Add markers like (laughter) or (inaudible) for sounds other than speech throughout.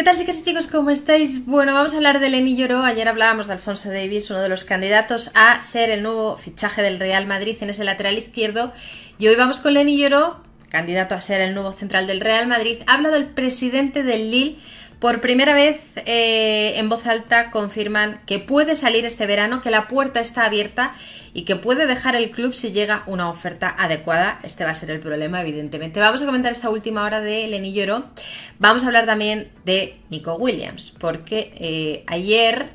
¿Qué tal chicas y chicos? ¿Cómo estáis? Bueno, vamos a hablar de Lenny Lloró. Ayer hablábamos de Alfonso Davis, uno de los candidatos a ser el nuevo fichaje del Real Madrid en ese lateral izquierdo. Y hoy vamos con Lenny Lloró, candidato a ser el nuevo central del Real Madrid. Ha hablado el presidente del Lille por primera vez eh, en voz alta confirman que puede salir este verano, que la puerta está abierta y que puede dejar el club si llega una oferta adecuada. Este va a ser el problema, evidentemente. Vamos a comentar esta última hora de Lenny Lloro. Vamos a hablar también de Nico Williams, porque eh, ayer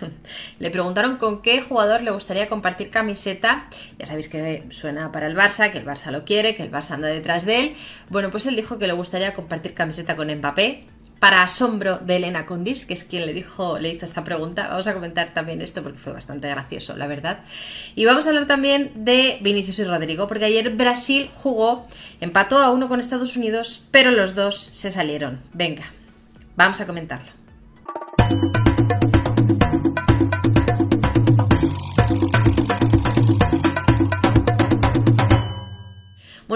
(laughs) le preguntaron con qué jugador le gustaría compartir camiseta. Ya sabéis que suena para el Barça, que el Barça lo quiere, que el Barça anda detrás de él. Bueno, pues él dijo que le gustaría compartir camiseta con Mbappé para asombro de Elena Condis, que es quien le dijo, le hizo esta pregunta. Vamos a comentar también esto porque fue bastante gracioso, la verdad. Y vamos a hablar también de Vinicius y Rodrigo, porque ayer Brasil jugó, empató a uno con Estados Unidos, pero los dos se salieron. Venga, vamos a comentarlo.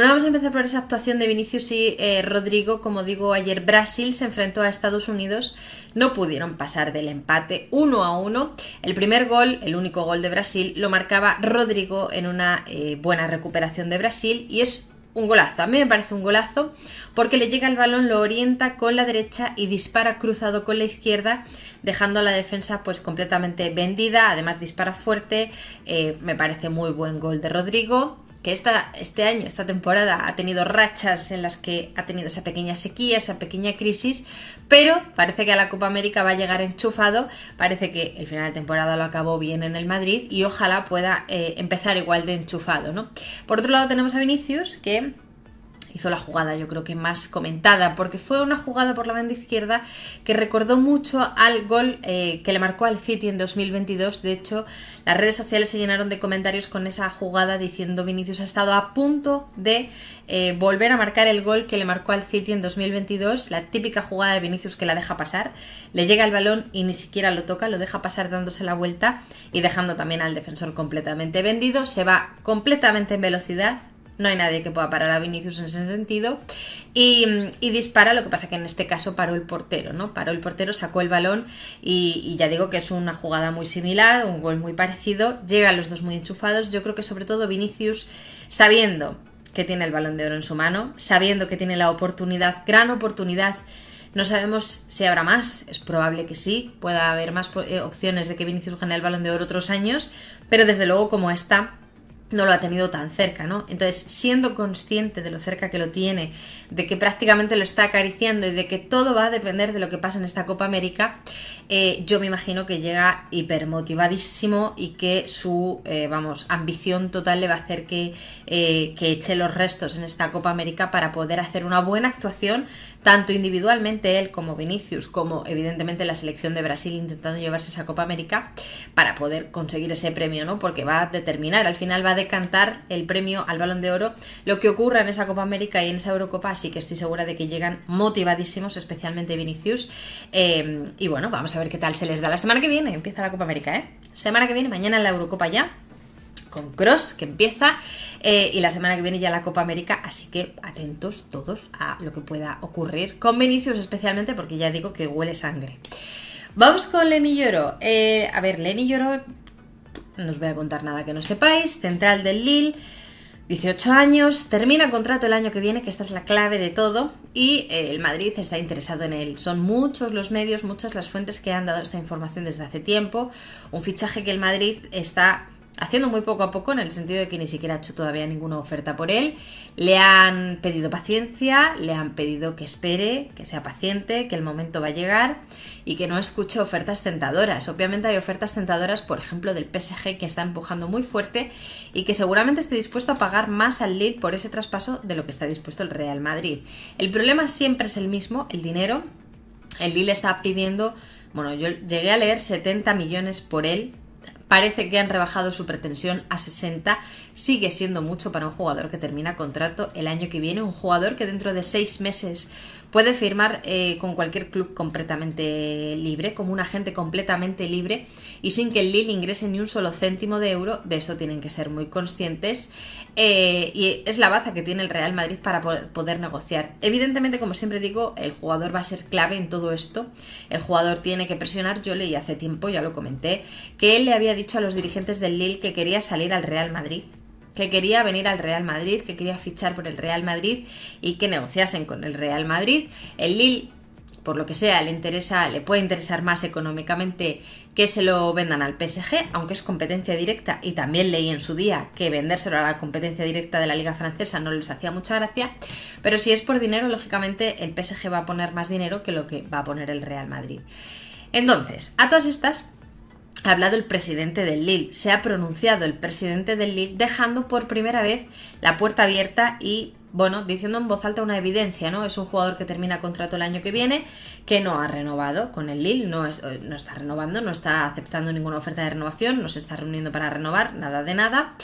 vamos a empezar por esa actuación de Vinicius y eh, Rodrigo. Como digo, ayer Brasil se enfrentó a Estados Unidos. No pudieron pasar del empate 1 a 1. El primer gol, el único gol de Brasil, lo marcaba Rodrigo en una eh, buena recuperación de Brasil y es un golazo. A mí me parece un golazo porque le llega el balón, lo orienta con la derecha y dispara cruzado con la izquierda, dejando a la defensa pues completamente vendida. Además dispara fuerte. Eh, me parece muy buen gol de Rodrigo que este año, esta temporada, ha tenido rachas en las que ha tenido esa pequeña sequía, esa pequeña crisis, pero parece que a la Copa América va a llegar enchufado, parece que el final de temporada lo acabó bien en el Madrid y ojalá pueda eh, empezar igual de enchufado, ¿no? Por otro lado tenemos a Vinicius que hizo la jugada yo creo que más comentada, porque fue una jugada por la banda izquierda que recordó mucho al gol eh, que le marcó al City en 2022. De hecho, las redes sociales se llenaron de comentarios con esa jugada diciendo Vinicius ha estado a punto de eh, volver a marcar el gol que le marcó al City en 2022, la típica jugada de Vinicius que la deja pasar, le llega el balón y ni siquiera lo toca, lo deja pasar dándose la vuelta y dejando también al defensor completamente vendido, se va completamente en velocidad, no hay nadie que pueda parar a Vinicius en ese sentido. Y, dispara, lo que pasa que en este caso paró el portero, ¿no? Paró el portero, sacó el balón y, ya digo que es una jugada muy similar, un gol muy parecido. Llegan los dos muy enchufados. Yo creo que sobre todo Vinicius, sabiendo que tiene el balón de oro en su mano, sabiendo que tiene la oportunidad, gran oportunidad. No sabemos si habrá más, es probable que sí, pueda haber más eh, opciones de que Vinicius gane el balón de oro otros años, pero desde luego como está no lo ha tenido tan cerca, ¿no? Entonces, siendo consciente de lo cerca que lo tiene, de que prácticamente lo está acariciando y de que todo va a depender de lo que pasa en esta Copa América, eh, yo me imagino que llega hipermotivadísimo y que su, eh, vamos, ambición total le va a hacer que, eh, que eche los restos en esta Copa América para poder hacer una buena actuación, tanto individualmente él como Vinicius, como evidentemente la selección de Brasil intentando llevarse esa Copa América, para poder conseguir ese premio, ¿no? Porque va a determinar, al final va a cantar el premio al Balón de Oro. Lo que ocurra en esa Copa América y en esa Eurocopa, así que estoy segura de que llegan motivadísimos, especialmente Vinicius. Em, y bueno, vamos a ver qué tal se les da. La semana que viene empieza la Copa América, ¿eh? Semana que viene, mañana la Eurocopa ya, con Cross, que empieza, eh, y la semana que viene ya la Copa América, así que atentos todos a lo que pueda ocurrir, con Vinicius especialmente, porque ya digo que huele sangre. Vamos con Lenny Lloro. Eh, a ver, Lenny Lloro no os voy a contar nada que no sepáis, central del Lille, 18 años, termina contrato el año que viene, que esta es la clave de todo, y eh, el Madrid está interesado en él. Son muchos los medios, muchas las fuentes que han dado esta información desde hace tiempo, un fichaje que el Madrid está haciendo muy poco a poco, en el sentido de que ni siquiera ha hecho todavía ninguna oferta por él. Le han pedido paciencia, le han pedido que espere, que sea paciente, que el momento va a llegar y que no escuche ofertas tentadoras. Obviamente hay ofertas tentadoras, por ejemplo, del PSG que está empujando muy fuerte y que seguramente esté dispuesto a pagar más al Lille por ese traspaso de lo que está dispuesto el Real Madrid. El problema siempre es el mismo, el dinero. El Lille está pidiendo, bueno, yo llegué a leer 70 millones por él Parece que han rebajado su pretensión a 60. Sigue siendo mucho para un jugador que termina contrato el año que viene. Un jugador que dentro de seis meses Puede firmar eh, con cualquier club completamente libre, como un agente completamente libre y sin que el Lille ingrese ni un solo céntimo de euro. De eso tienen que ser muy conscientes. Eh, y es la baza que tiene el Real Madrid para poder negociar. Evidentemente, como siempre digo, el jugador va a ser clave en todo esto. El jugador tiene que presionar. Yo leí hace tiempo, ya lo comenté, que él le había dicho a los dirigentes del Lille que quería salir al Real Madrid que quería venir al Real Madrid, que quería fichar por el Real Madrid y que negociasen con el Real Madrid. El Lille, por lo que sea, le interesa, le puede interesar más económicamente que se lo vendan al PSG, aunque es competencia directa y también leí en su día que vendérselo a la competencia directa de la liga francesa no les hacía mucha gracia, pero si es por dinero, lógicamente el PSG va a poner más dinero que lo que va a poner el Real Madrid. Entonces, a todas estas, ha hablado el presidente del Lille, se ha pronunciado el presidente del Lille dejando por primera vez la puerta abierta y, bueno, diciendo en voz alta una evidencia, ¿no? Es un jugador que termina contrato el año que viene, que no ha renovado con el Lille, no, eh, no está renovando, no está aceptando ninguna oferta de renovación, no se está reuniendo para renovar, nada de nada.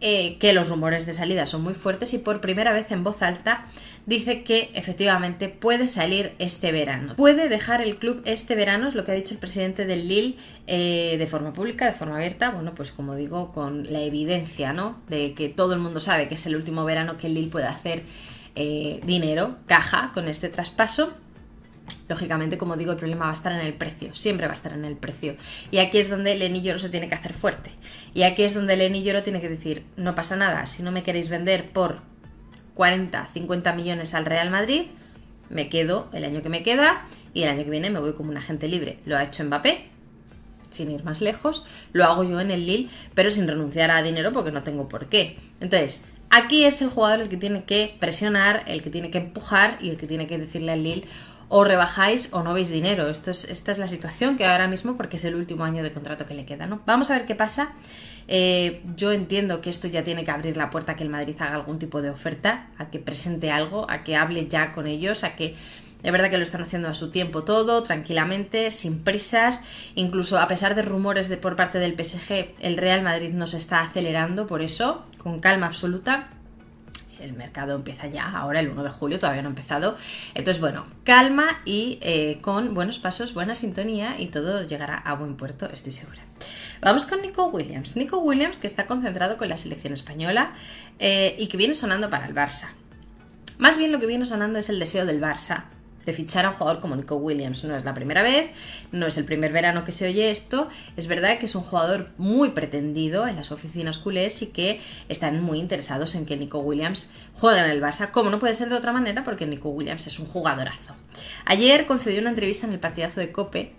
Eh, que los rumores de salida son muy fuertes y por primera vez en voz alta dice que efectivamente puede salir este verano. Puede dejar el club este verano, es lo que ha dicho el presidente del Lille eh, de forma pública, de forma abierta, bueno, pues como digo, con la evidencia, ¿no? De que todo el mundo sabe que es el último verano que el Lille puede hacer eh, dinero, caja, con este traspaso. Lógicamente, como digo, el problema va a estar en el precio, siempre va a estar en el precio. Y aquí es donde Lenny Lloro se tiene que hacer fuerte. Y aquí es donde Lenny Lloro tiene que decir, no pasa nada, si no me queréis vender por 40, 50 millones al Real Madrid, me quedo el año que me queda y el año que viene me voy como un agente libre. Lo ha hecho Mbappé, sin ir más lejos, lo hago yo en el Lille, pero sin renunciar a dinero porque no tengo por qué. Entonces, Aquí es el jugador el que tiene que presionar, el que tiene que empujar y el que tiene que decirle al Lille o rebajáis o no veis dinero. Esto esta es la situación que ahora mismo, porque es el último año de contrato que le queda. ¿no? Vamos a ver qué pasa. Eh, yo entiendo que esto ya tiene que abrir la puerta a que el Madrid haga algún tipo de oferta, a que presente algo, a que hable ya con ellos, a que es verdad que lo están haciendo a su tiempo todo, tranquilamente, sin prisas. Incluso a pesar de rumores de por parte del PSG, el Real Madrid nos está acelerando por eso, con calma absoluta el mercado empieza ya ahora el 1 de julio, todavía no ha empezado. Entonces, bueno, calma y eh, con buenos pasos, buena sintonía y todo llegará a buen puerto, estoy segura. Vamos con Nico Williams. Nico Williams que está concentrado con la selección española eh, y que viene sonando para el Barça. Más bien lo que viene sonando es el deseo del Barça de fichar a un jugador como Nico Williams. No es la primera vez, no es el primer verano que se oye esto. Es verdad que es un jugador muy pretendido en las oficinas culés y que están muy interesados en que Nico Williams juegue en el Barça, como no puede ser de otra manera, porque Nico Williams es un jugadorazo. Ayer concedió una entrevista en el partidazo de Cope,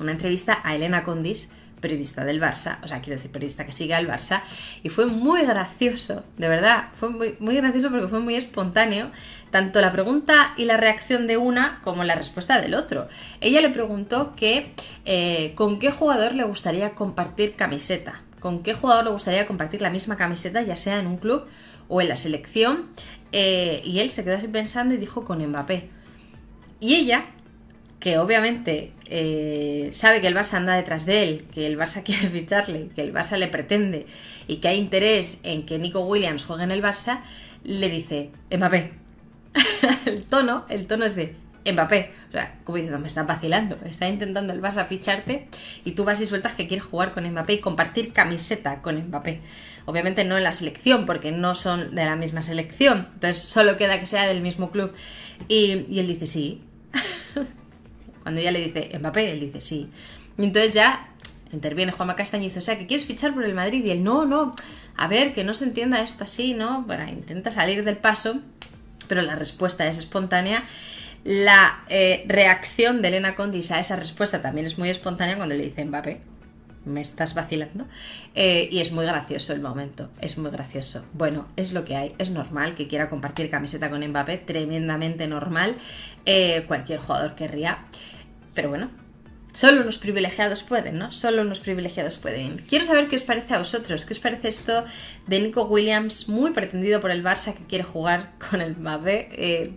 una entrevista a Elena Condis, periodista del Barça, o sea, quiero decir, periodista que sigue al Barça, y fue muy gracioso, de verdad, fue muy, gracioso porque fue muy espontáneo, tanto la pregunta y la reacción de una como la respuesta del otro. Ella le preguntó que eh, con qué jugador le gustaría compartir camiseta, con qué jugador le gustaría compartir la misma camiseta, ya sea en un club o en la selección, eh, y él se quedó así pensando y dijo con Mbappé. Y ella, que obviamente eh, sabe que el Barça anda detrás de él, que el Barça (laughs) quiere ficharle, que el Barça le pretende y que hay interés en que Nico Williams juegue en el Barça, le dice, Mbappé. (laughs) el tono, el tono es de Mbappé. O sea, como diciendo, me está vacilando, está intentando el Barça ficharte y tú vas y sueltas que quieres jugar con Mbappé y compartir camiseta con Mbappé. Obviamente no en la selección, porque no son de la misma selección, entonces solo queda que sea del mismo club. y él dice, sí, cuando ella le dice, Mbappé, él dice, sí. Y entonces ya interviene Juanma Castaño o sea, que quieres fichar por el Madrid. Y él, no, no, a ver, que no se entienda esto así, ¿no? Bueno, intenta salir del paso, pero la respuesta es espontánea. La eh, reacción de Elena Condis a esa respuesta también es muy espontánea cuando le dice Mbappé me estás vacilando. Eh, y es muy gracioso el momento, es muy gracioso. Bueno, es lo que hay, es normal que quiera compartir camiseta con Mbappé, tremendamente normal. Eh, cualquier jugador querría. Pero bueno, Solo unos privilegiados pueden, ¿no? Solo unos privilegiados pueden. Quiero saber qué os parece a vosotros, qué os parece esto de Nico Williams, muy pretendido por el Barça, que quiere jugar con el Mbappé. Eh,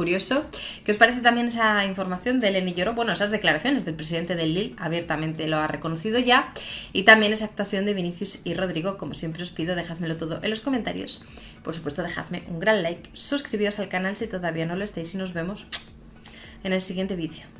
curioso. ¿Qué os parece también esa información de Eleni Lloro? Bueno, esas declaraciones del presidente del Lille, abiertamente lo ha reconocido ya, y también esa actuación de Vinicius y Rodrigo. Como siempre os pido, dejádmelo todo en los comentarios. Por supuesto, dejadme un gran like, suscribíos al canal si todavía no lo estáis y nos vemos en el siguiente vídeo.